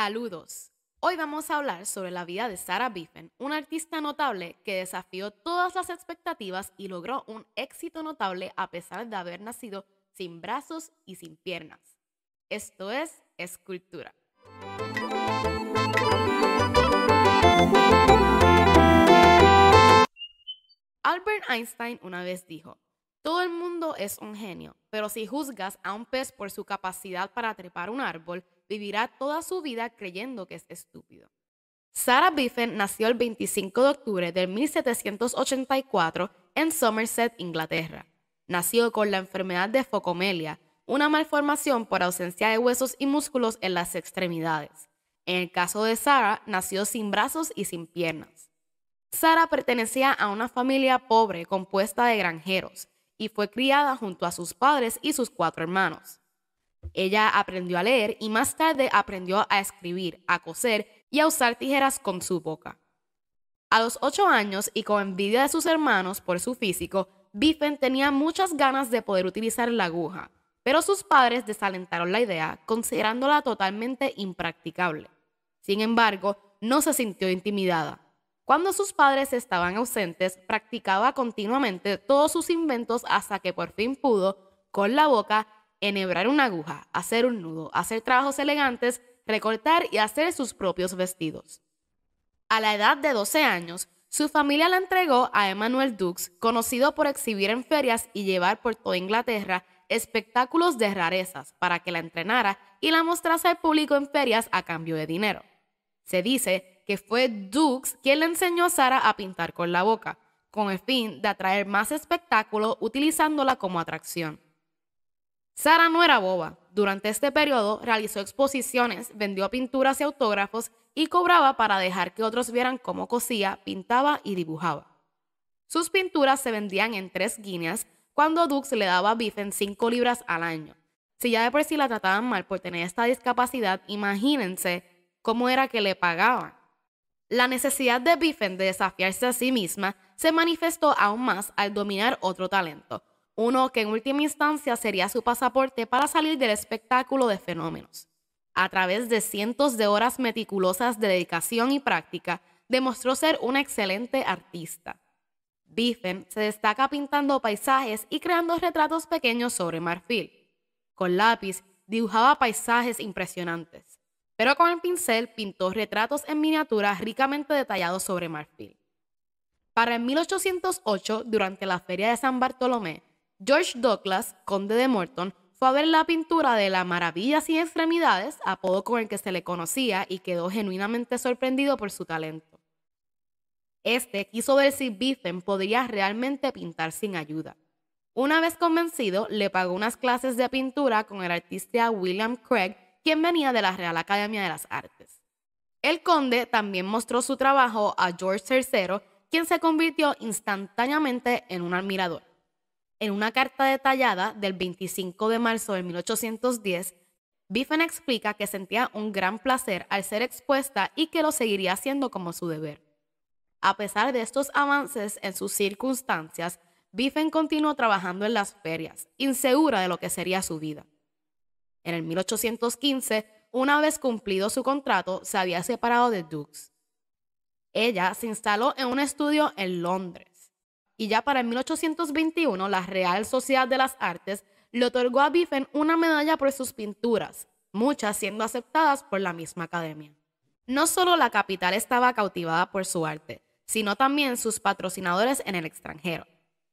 Saludos. Hoy vamos a hablar sobre la vida de Sarah Biffen, una artista notable que desafió todas las expectativas y logró un éxito notable a pesar de haber nacido sin brazos y sin piernas. Esto es escultura. Albert Einstein una vez dijo, todo el mundo es un genio, pero si juzgas a un pez por su capacidad para trepar un árbol, vivirá toda su vida creyendo que es estúpido. Sarah Biffen nació el 25 de octubre de 1784 en Somerset, Inglaterra. Nació con la enfermedad de focomelia, una malformación por ausencia de huesos y músculos en las extremidades. En el caso de Sarah, nació sin brazos y sin piernas. Sarah pertenecía a una familia pobre compuesta de granjeros y fue criada junto a sus padres y sus cuatro hermanos. Ella aprendió a leer y más tarde aprendió a escribir, a coser y a usar tijeras con su boca. A los ocho años y con envidia de sus hermanos por su físico, Biffen tenía muchas ganas de poder utilizar la aguja, pero sus padres desalentaron la idea, considerándola totalmente impracticable. Sin embargo, no se sintió intimidada. Cuando sus padres estaban ausentes, practicaba continuamente todos sus inventos hasta que por fin pudo, con la boca, enhebrar una aguja, hacer un nudo, hacer trabajos elegantes, recortar y hacer sus propios vestidos. A la edad de 12 años, su familia la entregó a Emmanuel Dux, conocido por exhibir en ferias y llevar por toda Inglaterra espectáculos de rarezas para que la entrenara y la mostrase al público en ferias a cambio de dinero. Se dice que fue Dux quien le enseñó a Sara a pintar con la boca, con el fin de atraer más espectáculo utilizándola como atracción. Sara no era boba. Durante este periodo realizó exposiciones, vendió pinturas y autógrafos y cobraba para dejar que otros vieran cómo cosía, pintaba y dibujaba. Sus pinturas se vendían en tres guineas cuando Dux le daba a Biffen cinco libras al año. Si ya de por sí la trataban mal por tener esta discapacidad, imagínense cómo era que le pagaban. La necesidad de Biffen de desafiarse a sí misma se manifestó aún más al dominar otro talento, uno que en última instancia sería su pasaporte para salir del espectáculo de fenómenos. A través de cientos de horas meticulosas de dedicación y práctica, demostró ser un excelente artista. Biffen se destaca pintando paisajes y creando retratos pequeños sobre marfil. Con lápiz dibujaba paisajes impresionantes, pero con el pincel pintó retratos en miniatura ricamente detallados sobre marfil. Para el 1808, durante la Feria de San Bartolomé, George Douglas, conde de Morton, fue a ver la pintura de La Maravilla sin extremidades, apodo con el que se le conocía, y quedó genuinamente sorprendido por su talento. Este quiso ver si Biffen podría realmente pintar sin ayuda. Una vez convencido, le pagó unas clases de pintura con el artista William Craig, quien venía de la Real Academia de las Artes. El conde también mostró su trabajo a George III, quien se convirtió instantáneamente en un admirador. En una carta detallada del 25 de marzo de 1810, Biffen explica que sentía un gran placer al ser expuesta y que lo seguiría haciendo como su deber. A pesar de estos avances en sus circunstancias, Biffen continuó trabajando en las ferias, insegura de lo que sería su vida. En el 1815, una vez cumplido su contrato, se había separado de Dux. Ella se instaló en un estudio en Londres y ya para 1821 la Real Sociedad de las Artes le otorgó a Biffen una medalla por sus pinturas, muchas siendo aceptadas por la misma academia. No solo la capital estaba cautivada por su arte, sino también sus patrocinadores en el extranjero.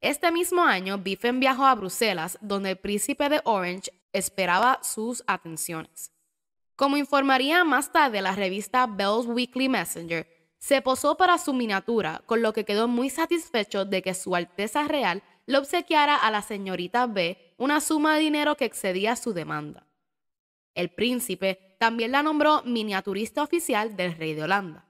Este mismo año, Biffen viajó a Bruselas, donde el príncipe de Orange esperaba sus atenciones. Como informaría más tarde la revista Bell's Weekly Messenger, se posó para su miniatura, con lo que quedó muy satisfecho de que su Alteza Real le obsequiara a la señorita B una suma de dinero que excedía su demanda. El príncipe también la nombró miniaturista oficial del rey de Holanda.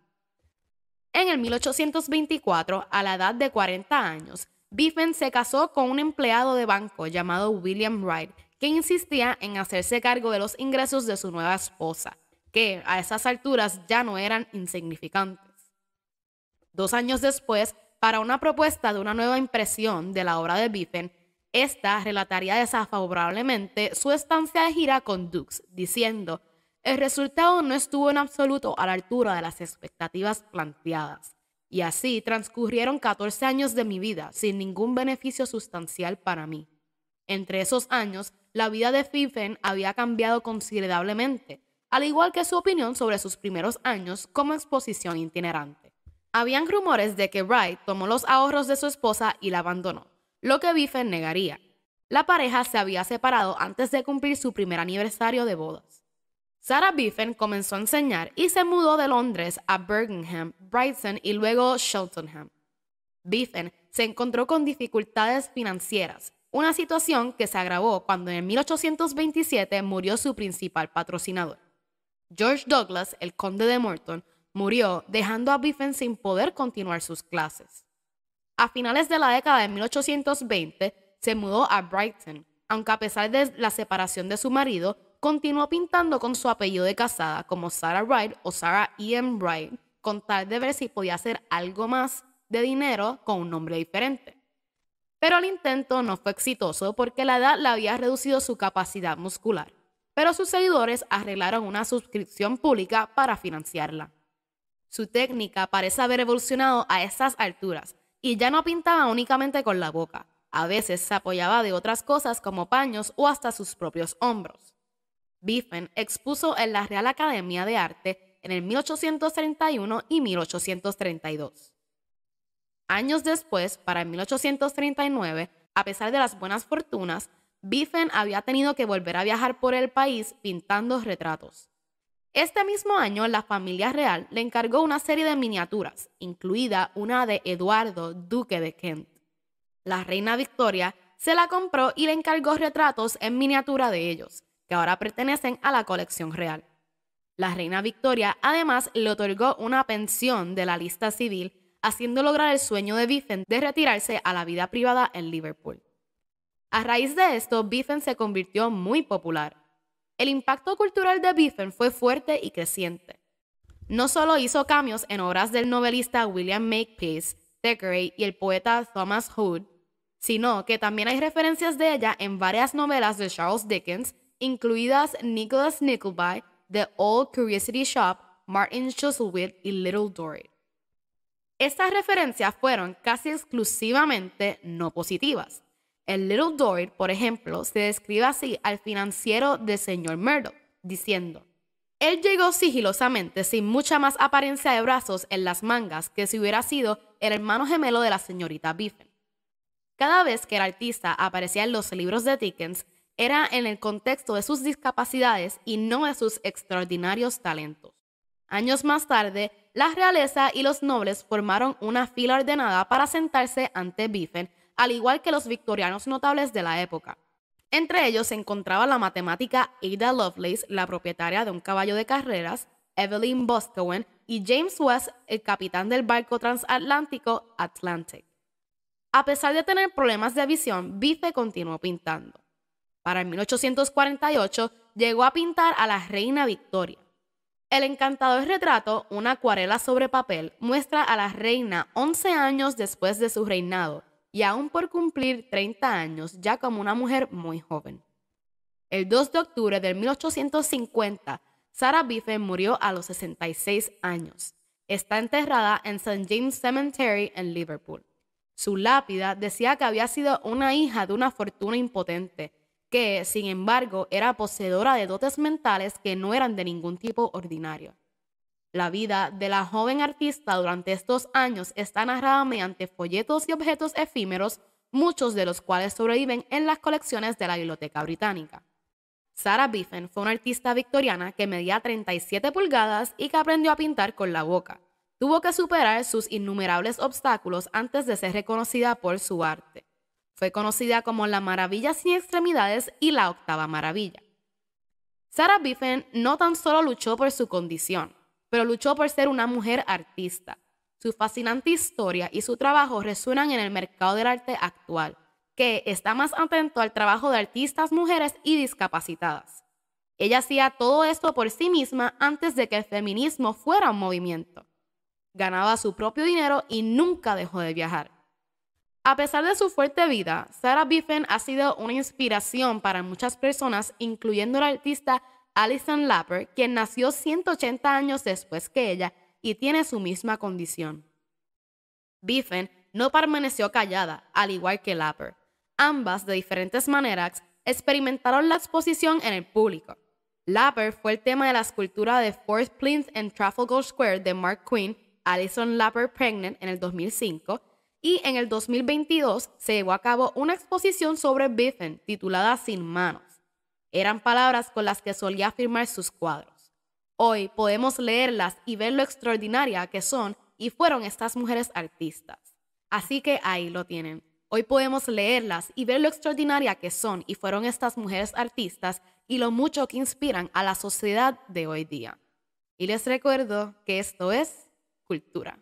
En el 1824, a la edad de 40 años, Biffen se casó con un empleado de banco llamado William Wright, que insistía en hacerse cargo de los ingresos de su nueva esposa, que a esas alturas ya no eran insignificantes. Dos años después, para una propuesta de una nueva impresión de la obra de Biffen, esta relataría desafavorablemente su estancia de gira con Dux, diciendo, el resultado no estuvo en absoluto a la altura de las expectativas planteadas. Y así transcurrieron 14 años de mi vida sin ningún beneficio sustancial para mí. Entre esos años, la vida de Fiffen había cambiado considerablemente, al igual que su opinión sobre sus primeros años como exposición itinerante. Habían rumores de que Wright tomó los ahorros de su esposa y la abandonó, lo que Biffen negaría. La pareja se había separado antes de cumplir su primer aniversario de bodas. Sarah Biffen comenzó a enseñar y se mudó de Londres a Birmingham, Brighton y luego Cheltenham. Biffen se encontró con dificultades financieras, una situación que se agravó cuando en 1827 murió su principal patrocinador. George Douglas, el conde de Morton, murió, dejando a Biffen sin poder continuar sus clases. A finales de la década de 1820 se mudó a Brighton, aunque a pesar de la separación de su marido, continuó pintando con su apellido de casada como Sarah Wright o Sarah Ian Wright, con tal de ver si podía hacer algo más de dinero con un nombre diferente. Pero el intento no fue exitoso porque la edad le había reducido su capacidad muscular, pero sus seguidores arreglaron una suscripción pública para financiarla. Su técnica parece haber evolucionado a esas alturas y ya no pintaba únicamente con la boca. A veces se apoyaba de otras cosas como paños o hasta sus propios hombros. Biffen expuso en la Real Academia de Arte en el 1831 y 1832. Años después, para el 1839, a pesar de las buenas fortunas, Biffen había tenido que volver a viajar por el país pintando retratos. Este mismo año, la familia real le encargó una serie de miniaturas, incluida una de Eduardo, duque de Kent. La reina Victoria se la compró y le encargó retratos en miniatura de ellos, que ahora pertenecen a la colección real. La reina Victoria además le otorgó una pensión de la lista civil, haciendo lograr el sueño de Biffen de retirarse a la vida privada en Liverpool. A raíz de esto, Biffen se convirtió muy popular el impacto cultural de Biffen fue fuerte y creciente. No solo hizo cambios en obras del novelista William Makepeace Thackeray y el poeta Thomas Hood, sino que también hay referencias de ella en varias novelas de Charles Dickens, incluidas Nicholas Nickleby, The Old Curiosity Shop, Martin Chuzzlewit y Little Dorrit. Estas referencias fueron casi exclusivamente no positivas, el Little Dorrit, por ejemplo, se describe así al financiero de señor Murdoch, diciendo, él llegó sigilosamente, sin mucha más apariencia de brazos en las mangas que si hubiera sido el hermano gemelo de la señorita Biffen. Cada vez que el artista aparecía en los libros de Dickens, era en el contexto de sus discapacidades y no de sus extraordinarios talentos. Años más tarde, la realeza y los nobles formaron una fila ordenada para sentarse ante Biffen al igual que los victorianos notables de la época. Entre ellos se encontraba la matemática Ada Lovelace, la propietaria de un caballo de carreras, Evelyn Boscowen y James West, el capitán del barco transatlántico Atlantic. A pesar de tener problemas de visión, Bife continuó pintando. Para 1848 llegó a pintar a la reina Victoria. El encantador retrato, una acuarela sobre papel, muestra a la reina 11 años después de su reinado, y aún por cumplir 30 años ya como una mujer muy joven. El 2 de octubre de 1850, Sarah Biffen murió a los 66 años. Está enterrada en St. James Cemetery en Liverpool. Su lápida decía que había sido una hija de una fortuna impotente, que, sin embargo, era poseedora de dotes mentales que no eran de ningún tipo ordinario. La vida de la joven artista durante estos años está narrada mediante folletos y objetos efímeros, muchos de los cuales sobreviven en las colecciones de la Biblioteca Británica. Sarah Biffen fue una artista victoriana que medía 37 pulgadas y que aprendió a pintar con la boca. Tuvo que superar sus innumerables obstáculos antes de ser reconocida por su arte. Fue conocida como la Maravilla sin extremidades y la Octava Maravilla. Sarah Biffen no tan solo luchó por su condición, pero luchó por ser una mujer artista. Su fascinante historia y su trabajo resuenan en el mercado del arte actual, que está más atento al trabajo de artistas mujeres y discapacitadas. Ella hacía todo esto por sí misma antes de que el feminismo fuera un movimiento. Ganaba su propio dinero y nunca dejó de viajar. A pesar de su fuerte vida, Sarah Biffen ha sido una inspiración para muchas personas, incluyendo la artista Alison Lapper, quien nació 180 años después que ella y tiene su misma condición. Biffen no permaneció callada, al igual que Lapper. Ambas, de diferentes maneras, experimentaron la exposición en el público. Lapper fue el tema de la escultura de Fourth Plinth en Trafalgar Square de Mark Quinn, Alison Lapper Pregnant, en el 2005, y en el 2022 se llevó a cabo una exposición sobre Biffen titulada Sin Manos eran palabras con las que solía firmar sus cuadros. Hoy podemos leerlas y ver lo extraordinaria que son y fueron estas mujeres artistas. Así que ahí lo tienen. Hoy podemos leerlas y ver lo extraordinaria que son y fueron estas mujeres artistas y lo mucho que inspiran a la sociedad de hoy día. Y les recuerdo que esto es cultura.